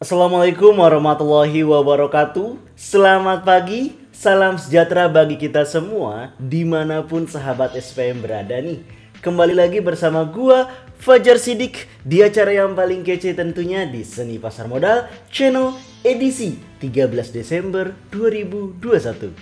Assalamualaikum warahmatullahi wabarakatuh. Selamat pagi, salam sejahtera bagi kita semua dimanapun sahabat SPM berada nih. Kembali lagi bersama gua Fajar Sidik di acara yang paling kece tentunya di Seni Pasar Modal Channel edisi 13 Desember 2021.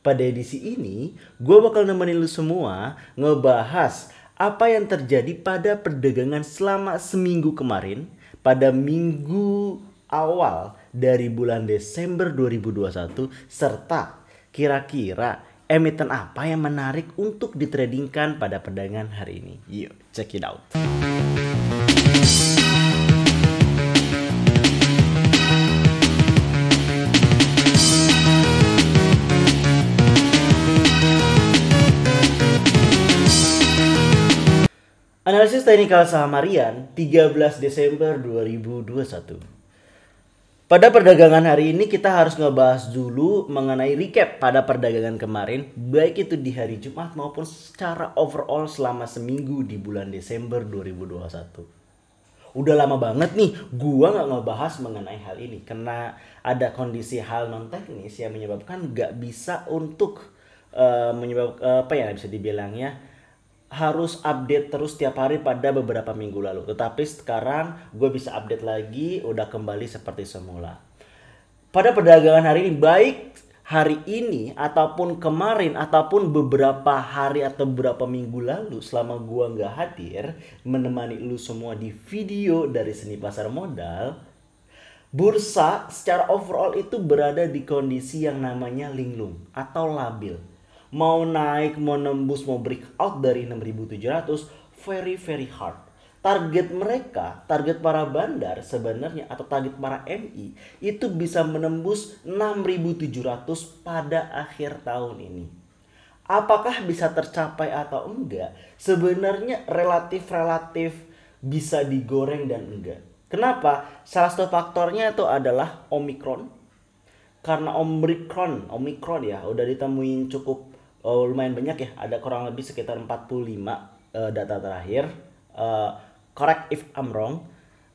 Pada edisi ini, gua bakal nemenin lu semua ngebahas apa yang terjadi pada perdagangan selama seminggu kemarin pada minggu awal dari bulan Desember 2021 serta kira-kira emiten apa yang menarik untuk ditradingkan pada perdagangan hari ini. Yuk, check it out. Teknikal Sahamarian 13 Desember 2021. Pada perdagangan hari ini kita harus ngebahas dulu mengenai recap pada perdagangan kemarin baik itu di hari Jumat maupun secara overall selama seminggu di bulan Desember 2021. Udah lama banget nih gua nggak ngebahas mengenai hal ini karena ada kondisi hal non teknis yang menyebabkan nggak bisa untuk uh, menyebab uh, apa ya bisa dibilangnya harus update terus tiap hari pada beberapa minggu lalu. Tetapi sekarang gue bisa update lagi, udah kembali seperti semula. Pada perdagangan hari ini, baik hari ini ataupun kemarin ataupun beberapa hari atau beberapa minggu lalu selama gue nggak hadir menemani lu semua di video dari seni pasar modal, bursa secara overall itu berada di kondisi yang namanya linglung atau labil mau naik, mau nembus, mau break out dari 6.700 very very hard. Target mereka, target para bandar sebenarnya atau target para MI itu bisa menembus 6.700 pada akhir tahun ini. Apakah bisa tercapai atau enggak? Sebenarnya relatif-relatif bisa digoreng dan enggak. Kenapa? Salah satu faktornya itu adalah Omicron. Karena Omicron, Omicron ya, udah ditemuin cukup oh, lumayan banyak ya ada kurang lebih sekitar 45 uh, eh, data terakhir uh, correct if I'm wrong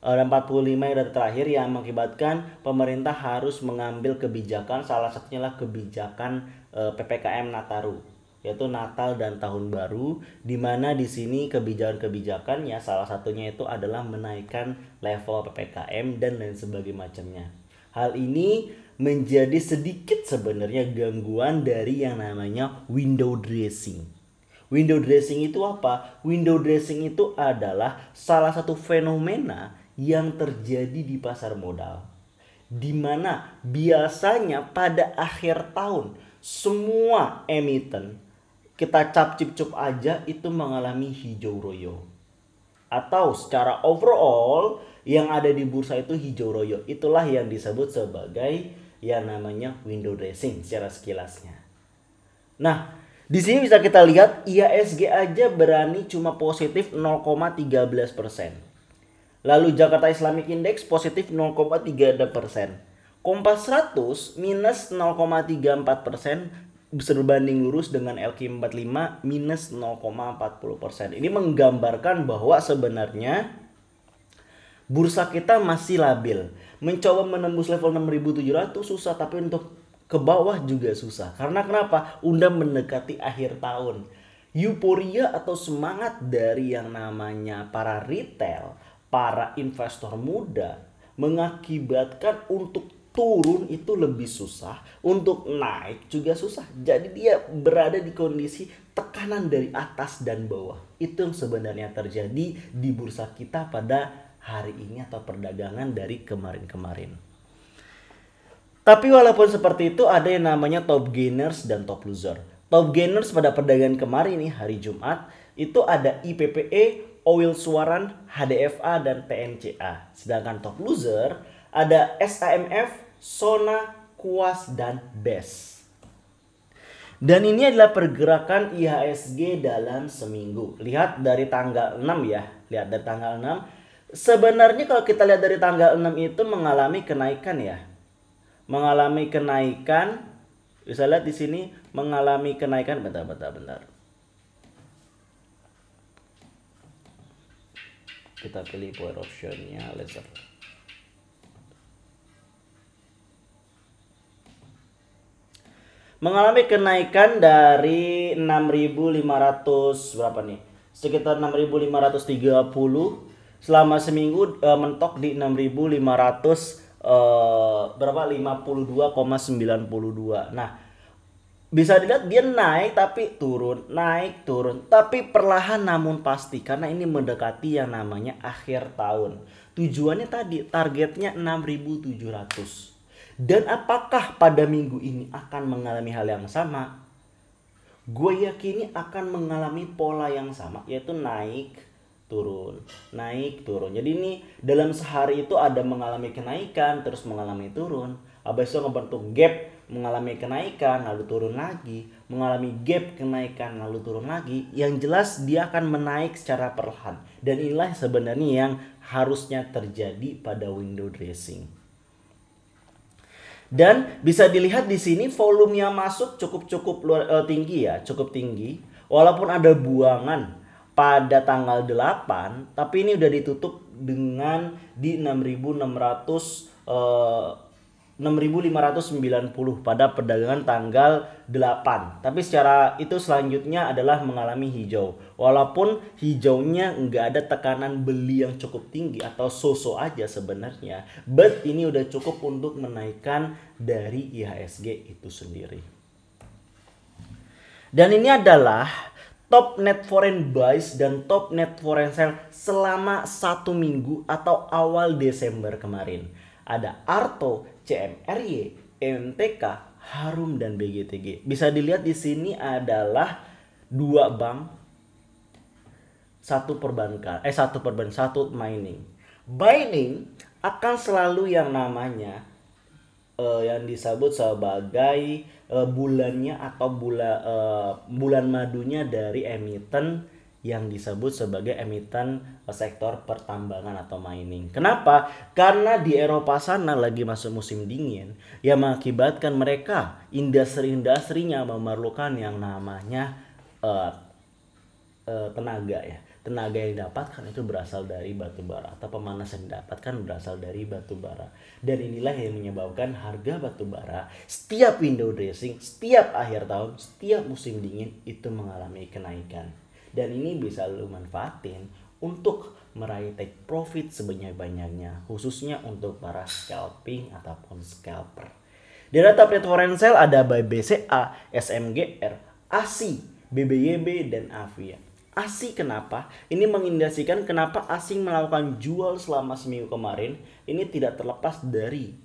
ada eh, 45 data terakhir yang mengakibatkan pemerintah harus mengambil kebijakan salah satunya lah kebijakan PPKM Nataru yaitu Natal dan Tahun Baru di mana di sini kebijakan-kebijakannya salah satunya itu adalah menaikkan level PPKM dan lain sebagainya Hal ini menjadi sedikit sebenarnya gangguan dari yang namanya window dressing. Window dressing itu apa? Window dressing itu adalah salah satu fenomena yang terjadi di pasar modal. Di mana biasanya pada akhir tahun semua emiten kita cap cip cup aja itu mengalami hijau royo atau secara overall yang ada di bursa itu hijau royo itulah yang disebut sebagai ya namanya window dressing secara sekilasnya. Nah, di sini bisa kita lihat IHSG aja berani cuma positif 0,13%. Lalu Jakarta Islamic Index positif 0,36%. Kompas 100 minus 0,34% berbanding lurus dengan LQ45 minus 0,40%. Ini menggambarkan bahwa sebenarnya bursa kita masih labil. Mencoba menembus level 6.700 susah, tapi untuk ke bawah juga susah. Karena kenapa? Udah mendekati akhir tahun. Euforia atau semangat dari yang namanya para retail, para investor muda mengakibatkan untuk turun itu lebih susah, untuk naik juga susah. Jadi dia berada di kondisi tekanan dari atas dan bawah. Itu yang sebenarnya terjadi di bursa kita pada hari ini atau perdagangan dari kemarin-kemarin. Tapi walaupun seperti itu ada yang namanya top gainers dan top loser. Top gainers pada perdagangan kemarin ini hari Jumat itu ada IPPE, Oil Suaran, HDFA, dan TNCA. Sedangkan top loser ada SAMF, Sona, Kuas, dan BES. Dan ini adalah pergerakan IHSG dalam seminggu. Lihat dari tanggal 6 ya. Lihat dari tanggal 6 Sebenarnya kalau kita lihat dari tanggal 6 itu mengalami kenaikan ya. Mengalami kenaikan bisa lihat di sini mengalami kenaikan bentar bentar bentar. Kita pilih power optionnya laser. Mengalami kenaikan dari 6.500 berapa nih? Sekitar 6.530 selama seminggu uh, mentok di 6500 uh, eh, berapa 52,92. Nah, bisa dilihat dia naik tapi turun, naik turun, tapi perlahan namun pasti karena ini mendekati yang namanya akhir tahun. Tujuannya tadi targetnya 6700. Dan apakah pada minggu ini akan mengalami hal yang sama? Gue yakini akan mengalami pola yang sama yaitu naik turun naik turun jadi ini dalam sehari itu ada mengalami kenaikan terus mengalami turun abis itu ngebentuk gap mengalami kenaikan lalu turun lagi mengalami gap kenaikan lalu turun lagi yang jelas dia akan menaik secara perlahan dan inilah sebenarnya yang harusnya terjadi pada window dressing dan bisa dilihat di sini volume yang masuk cukup-cukup eh, tinggi ya cukup tinggi walaupun ada buangan pada tanggal 8 tapi ini udah ditutup dengan di 6600 eh, 6590 pada perdagangan tanggal 8. Tapi secara itu selanjutnya adalah mengalami hijau. Walaupun hijaunya nggak ada tekanan beli yang cukup tinggi atau soso aja sebenarnya, but ini udah cukup untuk menaikkan dari IHSG itu sendiri. Dan ini adalah top net foreign buys dan top net foreign sell selama satu minggu atau awal Desember kemarin. Ada Arto, CMRY, MTK, Harum dan BGTG. Bisa dilihat di sini adalah dua bank satu perbankan eh satu perbankan satu mining mining akan selalu yang namanya uh, yang disebut sebagai uh, bulannya atau bula, uh, bulan madunya dari emiten yang disebut sebagai emiten sektor pertambangan atau mining. Kenapa? Karena di Eropa sana lagi masuk musim dingin yang mengakibatkan mereka industri-industrinya memerlukan yang namanya uh, uh, tenaga ya tenaga yang didapatkan itu berasal dari batu bara atau pemanasan yang didapatkan berasal dari batu bara dan inilah yang menyebabkan harga batu bara setiap window dressing setiap akhir tahun setiap musim dingin itu mengalami kenaikan dan ini bisa lu manfaatin untuk meraih take profit sebanyak-banyaknya khususnya untuk para scalping ataupun scalper di data trade forensel ada BCA, SMGR, ASI, BBYB, dan AVIA ASI kenapa? Ini mengindikasikan kenapa asing melakukan jual selama seminggu kemarin ini tidak terlepas dari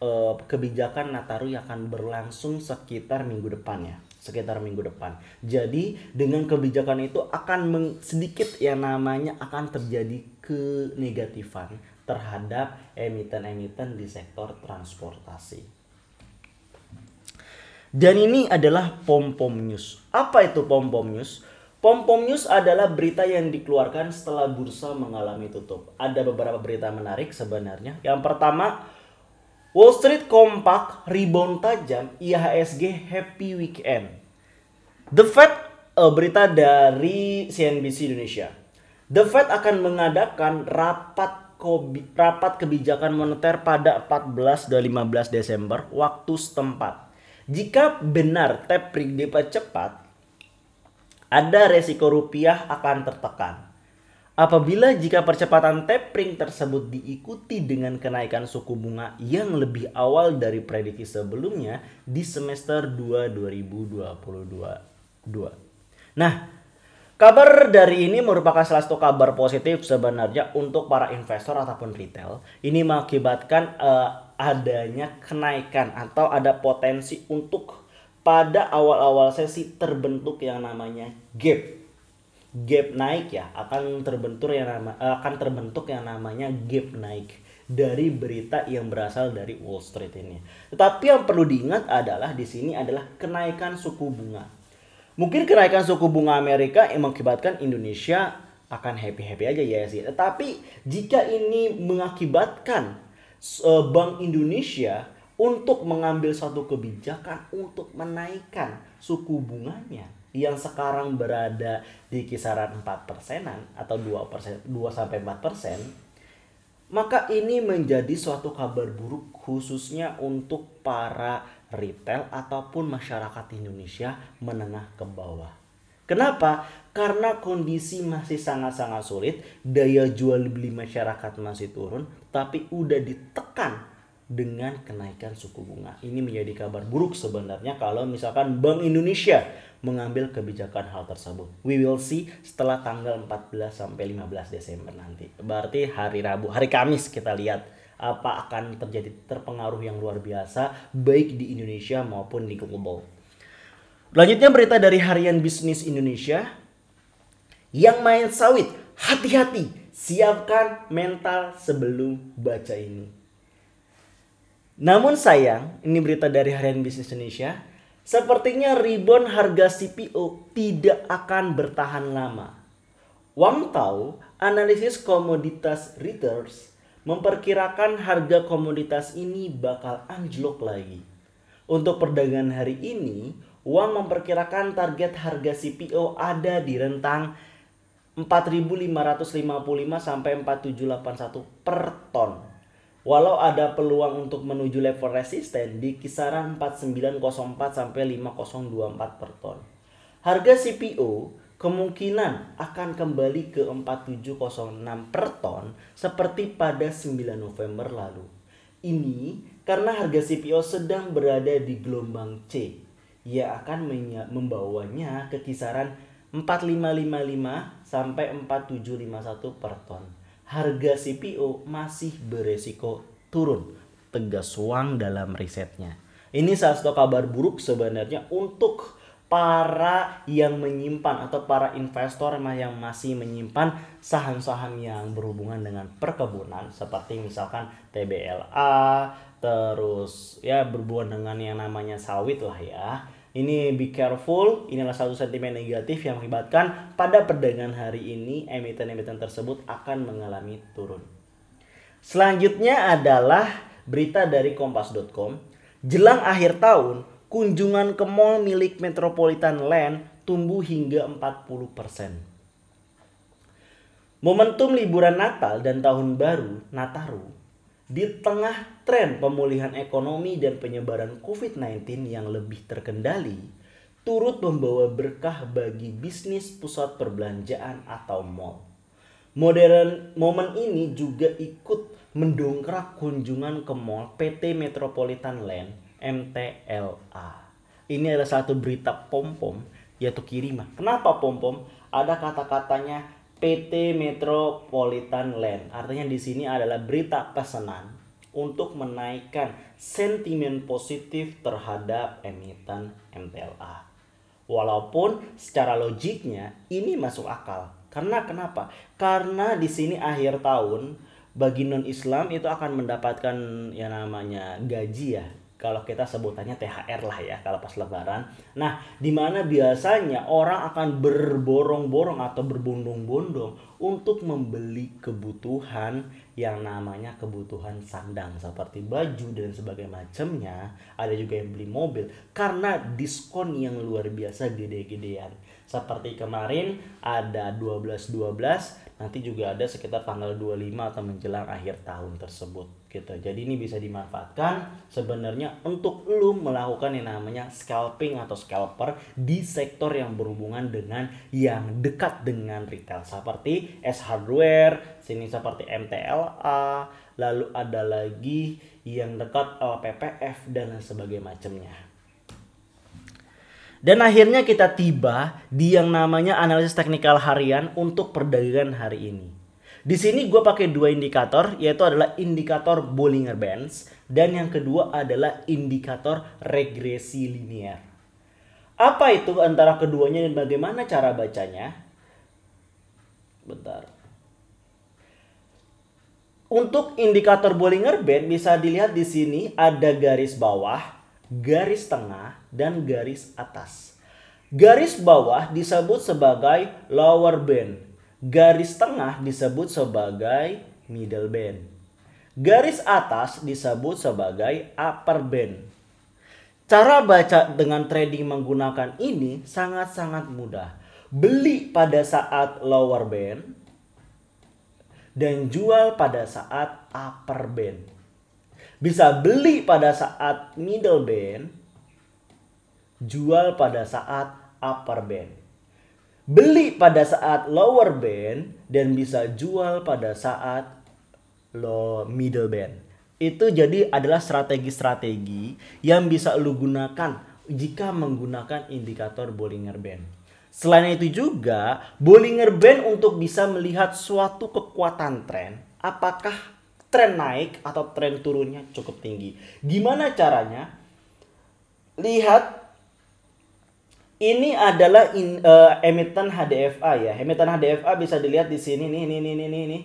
uh, kebijakan Nataru yang akan berlangsung sekitar minggu depan ya, sekitar minggu depan. Jadi dengan kebijakan itu akan sedikit yang namanya akan terjadi kenegatifan terhadap emiten-emiten di sektor transportasi. Dan ini adalah pom-pom news. Apa itu pom-pom news? Pom-pom news adalah berita yang dikeluarkan setelah bursa mengalami tutup. Ada beberapa berita menarik sebenarnya. Yang pertama, Wall Street kompak, rebound tajam, IHSG happy weekend. The Fed, uh, berita dari CNBC Indonesia. The Fed akan mengadakan rapat rapat kebijakan moneter pada 14 dan 15 Desember waktu setempat. Jika benar tapering dipercepat, ada resiko rupiah akan tertekan. Apabila jika percepatan tapering tersebut diikuti dengan kenaikan suku bunga yang lebih awal dari prediksi sebelumnya di semester 2 2022. Nah, Kabar dari ini merupakan salah satu kabar positif sebenarnya untuk para investor ataupun retail. Ini mengakibatkan uh, adanya kenaikan atau ada potensi untuk pada awal-awal sesi terbentuk yang namanya gap. Gap naik ya akan terbentur yang nama akan terbentuk yang namanya gap naik dari berita yang berasal dari Wall Street ini. Tetapi yang perlu diingat adalah di sini adalah kenaikan suku bunga. Mungkin kenaikan suku bunga Amerika yang mengakibatkan Indonesia akan happy-happy aja ya sih. Tetapi jika ini mengakibatkan eh, Bank Indonesia untuk mengambil suatu kebijakan untuk menaikkan suku bunganya yang sekarang berada di kisaran 4 persenan atau 2 persen 2 sampai 4 persen maka ini menjadi suatu kabar buruk khususnya untuk para retail ataupun masyarakat Indonesia menengah ke bawah. Kenapa? Karena kondisi masih sangat-sangat sulit, daya jual beli masyarakat masih turun, tapi udah ditekan dengan kenaikan suku bunga. Ini menjadi kabar buruk sebenarnya kalau misalkan Bank Indonesia mengambil kebijakan hal tersebut. We will see setelah tanggal 14 sampai 15 Desember nanti. Berarti hari Rabu, hari Kamis kita lihat apa akan terjadi terpengaruh yang luar biasa baik di Indonesia maupun di global. lanjutnya berita dari Harian Bisnis Indonesia. Yang main sawit, hati-hati, siapkan mental sebelum baca ini namun sayang, ini berita dari Harian Bisnis Indonesia, sepertinya rebound harga CPO tidak akan bertahan lama. Wang Tao, analisis komoditas Reuters, memperkirakan harga komoditas ini bakal anjlok lagi. Untuk perdagangan hari ini, Wang memperkirakan target harga CPO ada di rentang 4.555 sampai 4.781 per ton Walau ada peluang untuk menuju level resisten di kisaran 4904 sampai 5024 per ton. Harga CPO kemungkinan akan kembali ke 4706 per ton seperti pada 9 November lalu. Ini karena harga CPO sedang berada di gelombang C. Ia akan membawanya ke kisaran 4555 sampai 4751 per ton harga CPO masih beresiko turun, tegas Wang dalam risetnya. Ini salah satu kabar buruk sebenarnya untuk para yang menyimpan atau para investor yang masih menyimpan saham-saham yang berhubungan dengan perkebunan seperti misalkan TBLA terus ya berhubungan dengan yang namanya sawit lah ya ini be careful, Inilah satu sentimen negatif yang mengakibatkan pada perdagangan hari ini emiten-emiten tersebut akan mengalami turun. Selanjutnya adalah berita dari kompas.com. Jelang akhir tahun, kunjungan ke mall milik Metropolitan Land tumbuh hingga 40%. Momentum liburan Natal dan Tahun Baru, Nataru, di tengah tren pemulihan ekonomi dan penyebaran COVID-19 yang lebih terkendali turut membawa berkah bagi bisnis pusat perbelanjaan atau mall. Modern momen ini juga ikut mendongkrak kunjungan ke mall PT Metropolitan Land MTLA. Ini adalah satu berita pom-pom yaitu kiriman. Kenapa pom-pom? Ada kata-katanya PT Metropolitan Land. Artinya di sini adalah berita pesanan untuk menaikkan sentimen positif terhadap emiten MTLA. Walaupun secara logiknya ini masuk akal. Karena kenapa? Karena di sini akhir tahun bagi non-Islam itu akan mendapatkan ya namanya gaji ya. Kalau kita sebutannya THR lah ya kalau pas lebaran. Nah, di mana biasanya orang akan berborong-borong atau berbondong-bondong untuk membeli kebutuhan yang namanya kebutuhan sandang seperti baju dan sebagainya macamnya ada juga yang beli mobil karena diskon yang luar biasa gede-gedean seperti kemarin ada 12-12 nanti juga ada sekitar tanggal 25 atau menjelang akhir tahun tersebut gitu jadi ini bisa dimanfaatkan sebenarnya untuk lo melakukan yang namanya scalping atau scalper di sektor yang berhubungan dengan yang dekat dengan retail seperti S hardware sini seperti MTLA, lalu ada lagi yang dekat LPPF dan sebagainya macamnya. Dan akhirnya kita tiba di yang namanya analisis teknikal harian untuk perdagangan hari ini. Di sini gue pakai dua indikator, yaitu adalah indikator Bollinger Bands dan yang kedua adalah indikator regresi linear. Apa itu antara keduanya dan bagaimana cara bacanya? Bentar. Untuk indikator Bollinger Band bisa dilihat di sini ada garis bawah, garis tengah, dan garis atas. Garis bawah disebut sebagai lower band. Garis tengah disebut sebagai middle band. Garis atas disebut sebagai upper band. Cara baca dengan trading menggunakan ini sangat-sangat mudah. Beli pada saat lower band, dan jual pada saat upper band. Bisa beli pada saat middle band, jual pada saat upper band. Beli pada saat lower band dan bisa jual pada saat low middle band. Itu jadi adalah strategi-strategi yang bisa lu gunakan jika menggunakan indikator Bollinger Band. Selain itu juga, Bollinger Band untuk bisa melihat suatu kekuatan tren, apakah tren naik atau tren turunnya cukup tinggi. Gimana caranya? Lihat ini adalah in, uh, emiten HDFA ya. Emiten HDFA bisa dilihat di sini nih nih nih nih nih. nih.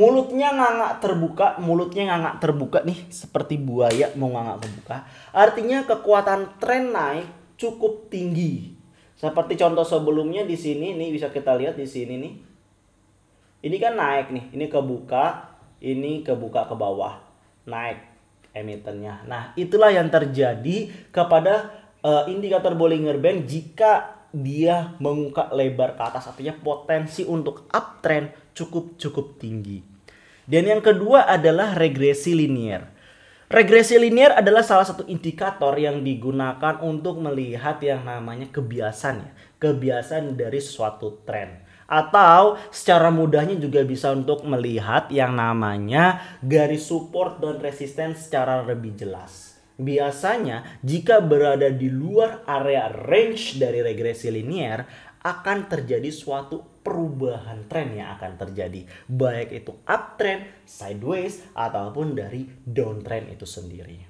Mulutnya ngangak terbuka, mulutnya ngangak terbuka nih seperti buaya mau ngangak terbuka. Artinya kekuatan tren naik cukup tinggi. Seperti contoh sebelumnya di sini nih bisa kita lihat di sini nih. Ini kan naik nih, ini kebuka, ini kebuka ke bawah. Naik emitennya. Nah, itulah yang terjadi kepada uh, indikator Bollinger Band jika dia mengungkap lebar ke atas artinya potensi untuk uptrend cukup cukup tinggi. Dan yang kedua adalah regresi linier. Regresi linear adalah salah satu indikator yang digunakan untuk melihat yang namanya kebiasaan ya, kebiasaan dari suatu tren atau secara mudahnya juga bisa untuk melihat yang namanya garis support dan resisten secara lebih jelas. Biasanya jika berada di luar area range dari regresi linier akan terjadi suatu perubahan tren yang akan terjadi baik itu uptrend, sideways ataupun dari downtrend itu sendiri.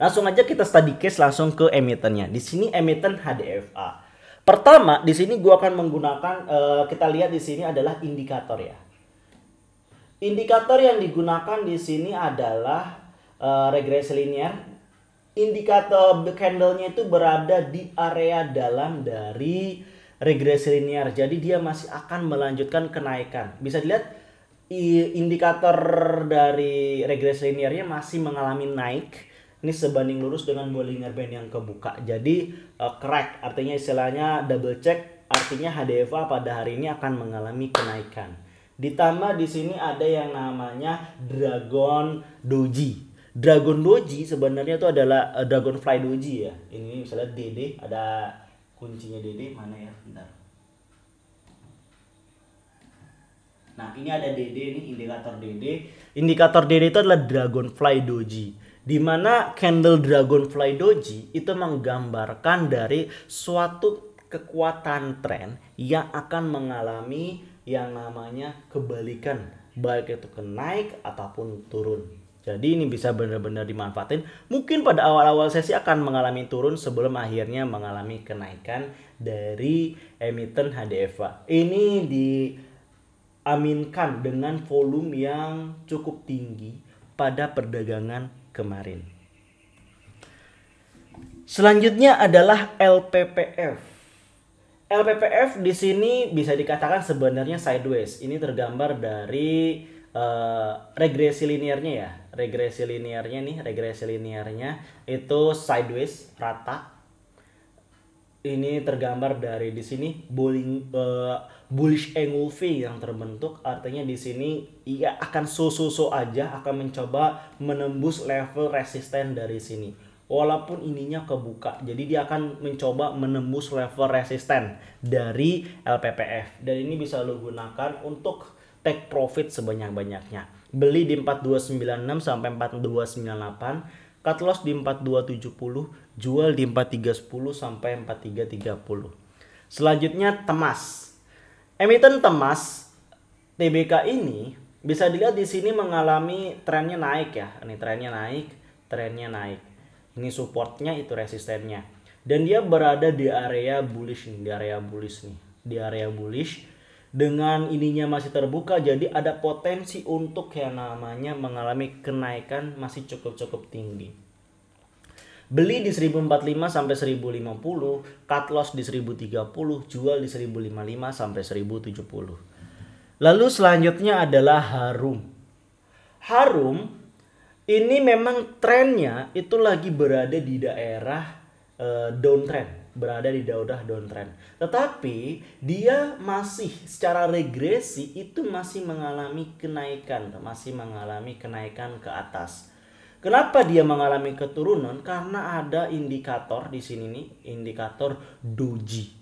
Langsung aja kita study case langsung ke emitennya. Di sini emiten HDFA. Pertama, di sini gua akan menggunakan eh, kita lihat di sini adalah indikator ya. Indikator yang digunakan di sini adalah eh, regresi linear indikator candlenya itu berada di area dalam dari regresi linear. Jadi dia masih akan melanjutkan kenaikan. Bisa dilihat indikator dari regresi linearnya masih mengalami naik. Ini sebanding lurus dengan Bollinger Band yang kebuka. Jadi e, crack artinya istilahnya double check artinya HDFA pada hari ini akan mengalami kenaikan. Ditambah di sini ada yang namanya Dragon Doji. Dragon Doji sebenarnya itu adalah uh, Dragonfly Doji ya. Ini misalnya DD ada kuncinya Dede mana ya bentar nah ini ada Dede ini indikator Dede indikator Dede itu adalah Dragonfly Doji dimana candle Dragonfly Doji itu menggambarkan dari suatu kekuatan tren yang akan mengalami yang namanya kebalikan baik itu kenaik ataupun turun jadi ini bisa benar-benar dimanfaatin. Mungkin pada awal-awal sesi akan mengalami turun sebelum akhirnya mengalami kenaikan dari emiten HDFA. Ini diaminkan dengan volume yang cukup tinggi pada perdagangan kemarin. Selanjutnya adalah LPPF. LPPF di sini bisa dikatakan sebenarnya sideways. Ini tergambar dari uh, regresi linearnya ya regresi linearnya nih regresi linearnya itu sideways rata ini tergambar dari di sini bullying uh, eh, bullish engulfing yang terbentuk artinya di sini ia akan susu-susu aja akan mencoba menembus level resisten dari sini walaupun ininya kebuka jadi dia akan mencoba menembus level resisten dari LPPF dan ini bisa lo gunakan untuk take profit sebanyak-banyaknya beli di 4296 sampai 4298 cut loss di 4270 jual di 4310 sampai 4330 selanjutnya temas emiten temas TBK ini bisa dilihat di sini mengalami trennya naik ya ini trennya naik trennya naik ini supportnya itu resistennya dan dia berada di area bullish nih di area bullish nih di area bullish dengan ininya masih terbuka jadi ada potensi untuk yang namanya mengalami kenaikan masih cukup-cukup tinggi. Beli di 1045 sampai 1050, cut loss di 1030, jual di 1055 sampai 1070. Lalu selanjutnya adalah harum. Harum ini memang trennya itu lagi berada di daerah uh, downtrend berada di daudah downtrend. Tetapi dia masih secara regresi itu masih mengalami kenaikan, masih mengalami kenaikan ke atas. Kenapa dia mengalami keturunan? Karena ada indikator di sini nih, indikator doji.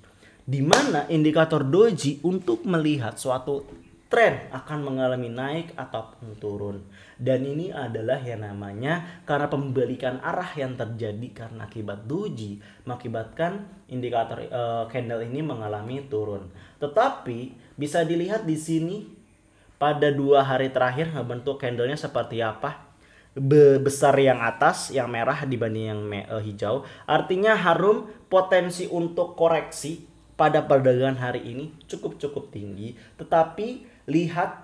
Di mana indikator doji untuk melihat suatu tren akan mengalami naik ataupun turun. Dan ini adalah yang namanya karena pembalikan arah yang terjadi karena akibat doji mengakibatkan indikator uh, candle ini mengalami turun. Tetapi bisa dilihat di sini pada dua hari terakhir bentuk candlenya seperti apa besar yang atas yang merah dibanding yang me uh, hijau artinya harum potensi untuk koreksi pada perdagangan hari ini cukup cukup tinggi tetapi lihat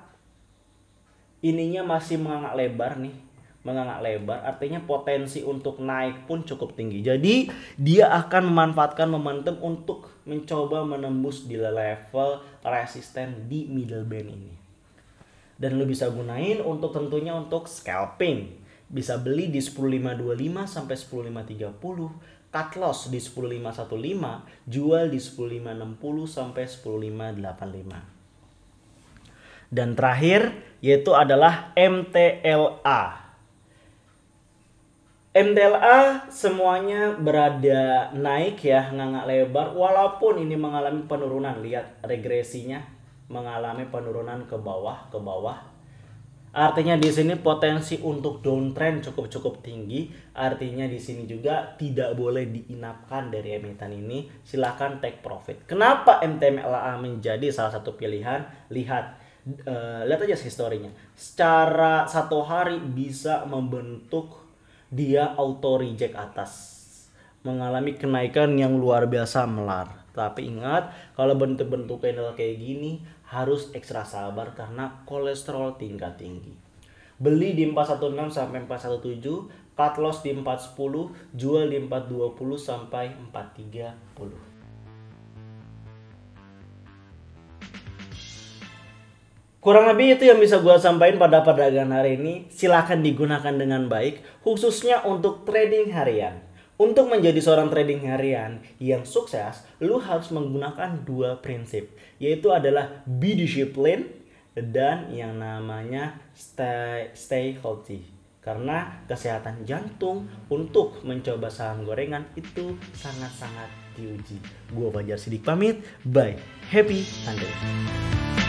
ininya masih menganga lebar nih menganga lebar artinya potensi untuk naik pun cukup tinggi jadi dia akan memanfaatkan momentum untuk mencoba menembus di level resisten di middle band ini dan lu bisa gunain untuk tentunya untuk scalping bisa beli di 10525 sampai 10530 cut loss di 10515 jual di 10560 sampai 10585 dan terakhir yaitu adalah MTLA. MTLA semuanya berada naik ya, ngangak lebar walaupun ini mengalami penurunan. Lihat regresinya mengalami penurunan ke bawah, ke bawah. Artinya di sini potensi untuk downtrend cukup-cukup tinggi. Artinya di sini juga tidak boleh diinapkan dari emiten ini. Silahkan take profit. Kenapa MTLA menjadi salah satu pilihan? Lihat uh, lihat aja historinya secara satu hari bisa membentuk dia auto reject atas mengalami kenaikan yang luar biasa melar tapi ingat kalau bentuk bentuknya candle kayak gini harus ekstra sabar karena kolesterol tingkat tinggi beli di 416 sampai 417 cut loss di 410 jual di 420 sampai 430 Kurang lebih itu yang bisa gue sampaikan pada perdagangan hari ini. Silahkan digunakan dengan baik, khususnya untuk trading harian. Untuk menjadi seorang trading harian yang sukses, lu harus menggunakan dua prinsip, yaitu adalah be disciplined dan yang namanya stay, stay healthy. Karena kesehatan jantung untuk mencoba saham gorengan itu sangat-sangat diuji. Gue Fajar Sidik pamit, bye, happy Sunday.